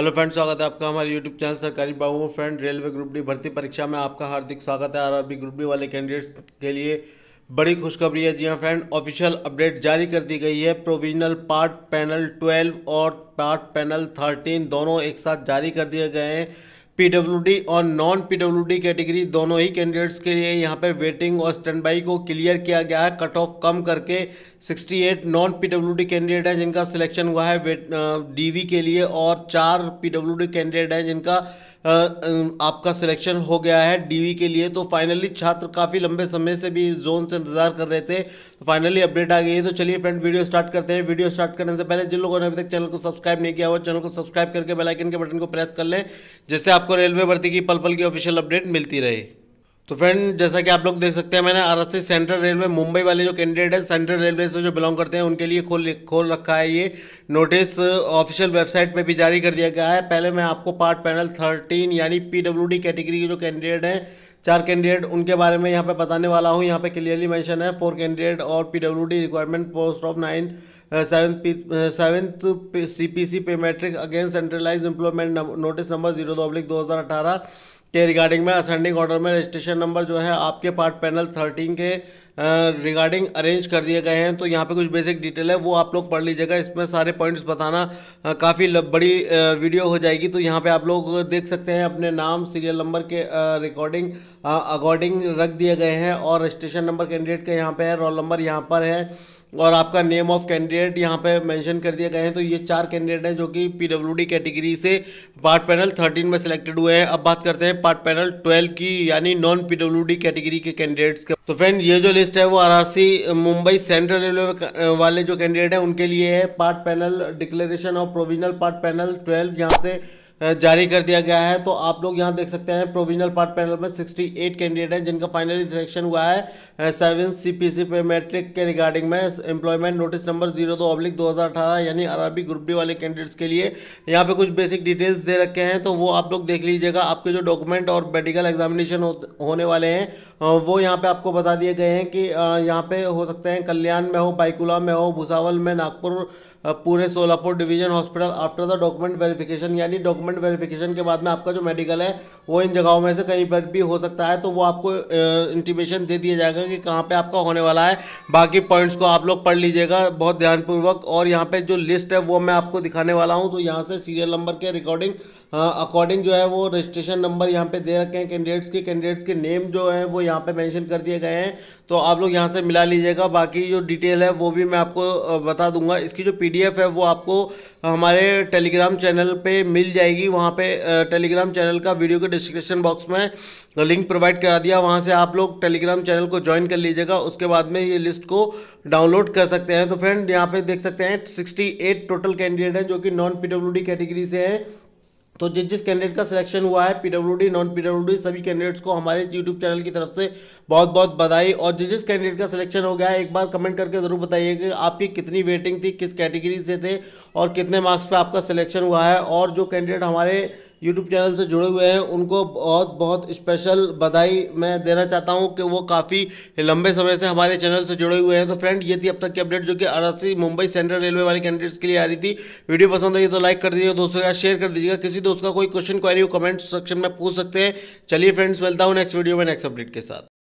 hello friend स्वागत है आपका हमारे YouTube channel Sarkari Babu friend railway group D भर्ती परीक्षा में आपका हार्दिक स्वागत है आरआरबी ग्रुप डी वाले कैंडिडेट्स के लिए बड़ी खुशखबरी है जी हाँ फ्रेंड ऑफिशियल अपडेट जारी कर दी गई है प्रोविजनल पार्ट पैनल ट्वेल्व और पार्ट पैनल थर्टीन दोनों एक साथ जारी कर दिए गए हैं पीडब्ल्यूडी और नॉन पीडब्ल्यूडी कैटेगरी दोनों ही कैंडिडेट्स के लिए यहाँ पर वेटिंग और स्टैंड बाई को क्लियर किया गया है कट ऑफ कम करके 68 नॉन पीडब्ल्यूडी कैंडिडेट हैं जिनका सिलेक्शन हुआ है डीवी के लिए और चार पीडब्ल्यूडी कैंडिडेट हैं जिनका आपका सिलेक्शन हो गया है डीवी के लिए तो फाइनली छात्र काफ़ी लंबे समय से भी इस जोन से इंतज़ार कर रहे थे तो फाइनली अपडेट आ गई है तो चलिए फ्रेंड वीडियो स्टार्ट करते हैं वीडियो स्टार्ट करने से पहले जिन लोगों ने अभी तक चैनल को सब्सक्राइब नहीं किया हुआ चैनल को सब्सक्राइब करके बेलाइकन के बटन को प्रेस कर लें जिससे आपको रेलवे भर्ती की पल पल की ऑफिशियल अपडेट मिलती रहे तो फ्रेंड जैसा कि आप लोग देख सकते हैं मैंने एस सेंट्रल रेलवे मुंबई वाले जो कैंडिडेट हैं सेंट्रल रेलवे से जो बिलोंग करते हैं उनके लिए खोल खोल रखा है ये नोटिस ऑफिशियल वेबसाइट पे भी जारी कर दिया गया है पहले मैं आपको पार्ट पैनल थर्टीन यानी पीडब्ल्यूडी कैटेगरी के जो कैंडिडेट हैं चार कैंडिडेट उनके बारे में यहाँ पर बताने वाला हूँ यहाँ पर क्लियरली मैंशन है फोर कैंडिडेट और the requirement post of nine seven seventh C P C pay matrix against centralise employment notice number zero दो अब्लिक दो हज़ार अठारह के रिगार्डिंग में असेंडिंग ऑर्डर में रजिस्ट्रेशन नंबर जो है आपके पार्ट पैनल थर्टीन के रिगार्डिंग अरेंज कर दिए गए हैं तो यहाँ पे कुछ बेसिक डिटेल है वो आप लोग पढ़ लीजिएगा इसमें सारे पॉइंट्स बताना काफ़ी बड़ी वीडियो हो जाएगी तो यहाँ पे आप लोग देख सकते हैं अपने नाम सीरियल नंबर के रिकॉर्डिंग अकॉर्डिंग रख दिए गए हैं और रजिस्ट्रेशन नंबर कैंडिडेट के यहाँ पर है रोल नंबर यहाँ पर है और आपका नेम ऑफ कैंडिडेट यहाँ पे मेंशन कर दिए गए हैं तो ये चार कैंडिडेट हैं जो कि पीडब्ल्यूडी कैटेगरी से पार्ट पैनल थर्टीन में सिलेक्टेड हुए हैं अब बात करते हैं पार्ट पैनल ट्वेल्व की यानी नॉन पीडब्ल्यूडी कैटेगरी के कैंडिडेट्स के तो फ्रेंड ये जो लिस्ट है वो आरआरसी मुंबई सेंट्रल रेलवे वाले जो कैंडिडेट हैं उनके लिए है part panel declaration of provisional part panel twelve यहाँ से जारी कर दिया गया है तो आप लोग यहाँ देख सकते हैं प्रोविजनल पार्ट पैनल में 68 कैंडिडेट हैं जिनका फाइनली सिलेक्शन हुआ है सेवन सीपीसी पे मैट्रिक के रिगार्डिंग में एम्प्लॉयमेंट नोटिस नंबर जीरो दो अब्लिक दो यानी अरबी ग्रुप डी वाले कैंडिडेट्स के लिए यहाँ पे कुछ बेसिक डिटेल्स दे रखे हैं तो वो आप लोग देख लीजिएगा आपके जो डॉक्यूमेंट और मेडिकल एग्जामिनेशन होने वाले हैं वो यहाँ पर आपको बता दिए गए हैं कि यहाँ पर हो सकते हैं कल्याण में हो बाइकुला में हो भुसावल में नागपुर पूरे Solapur division hospital after the document verification यानी डॉक्यूमेंट डॉक्यूमेंट वेरिफिकेशन के बाद में आपका जो मेडिकल है वो इन जगहों में से कहीं पर भी हो सकता है तो वो आपको इंटीमेशन दे दिया जाएगा कि कहाँ पर आपका होने वाला है बाकी पॉइंट्स को आप लोग पढ़ लीजिएगा बहुत ध्यानपूर्वक और यहाँ पर जो लिस्ट है वो मैं आपको दिखाने वाला हूँ तो यहाँ से सीरियल नंबर के रिकॉर्डिंग अकॉर्डिंग जो है वो रजिस्ट्रेशन नंबर यहाँ पे दे रखे हैं कैंडिडेट्स के कैंडिडेट्स के नेम जो है वो यहाँ पर मैंशन कर दिए गए हैं तो आप लोग यहाँ से मिला लीजिएगा बाकी जो डिटेल है वो भी मैं आपको बता दूंगा इसकी जो पीडीएफ है वो आपको हमारे टेलीग्राम चैनल पे मिल जाएगी जाएगी वहाँ पे टेलीग्राम चैनल का वीडियो के डिस्क्रिप्शन बॉक्स में लिंक प्रोवाइड करा दिया वहाँ से आप लोग टेलीग्राम चैनल को ज्वाइन कर लीजिएगा उसके बाद में ये लिस्ट को डाउनलोड कर सकते हैं तो फ्रेंड यहाँ पे देख सकते हैं सिक्सटी टोटल कैंडिडेट हैं जो कि नॉन पी कैटेगरी से हैं तो जिस जिस कैंडिडेट का सिलेक्शन हुआ है पीडब्ल्यूडी नॉन पीडब्ल्यूडी सभी कैंडिडेट्स को हमारे यूट्यूब चैनल की तरफ से बहुत बहुत बधाई और जिस जिस कैंडिडेट का सिलेक्शन हो गया है एक बार कमेंट करके ज़रूर बताइए कि आपकी कितनी वेटिंग थी किस कैटेगरी से थे और कितने मार्क्स पर आपका सिलेक्शन हुआ है और जो कैंडिडेट हमारे यूट्यूब चैनल से जुड़े हुए हैं उनको बहुत बहुत स्पेशल बधाई मैं देना चाहता हूं कि वो काफ़ी लंबे समय से हमारे चैनल से जुड़े हुए हैं तो फ्रेंड ये थी अब तक की अपडेट जो कि अरासी मुंबई सेंट्रल रेलवे वाले कैंडिडेट्स के लिए आ रही थी वीडियो पसंद आई तो लाइक कर दीजिएगा दोस्तों का शेयर कर दीजिएगा किसी दोस्त का कोई क्वेश्चन क्वारी हो कमेंट सेक्शन में पूछ सकते हैं चलिए फ्रेंड्स मिलता हूँ नेक्स्ट वीडियो में नेक्स्ट अपडेट के साथ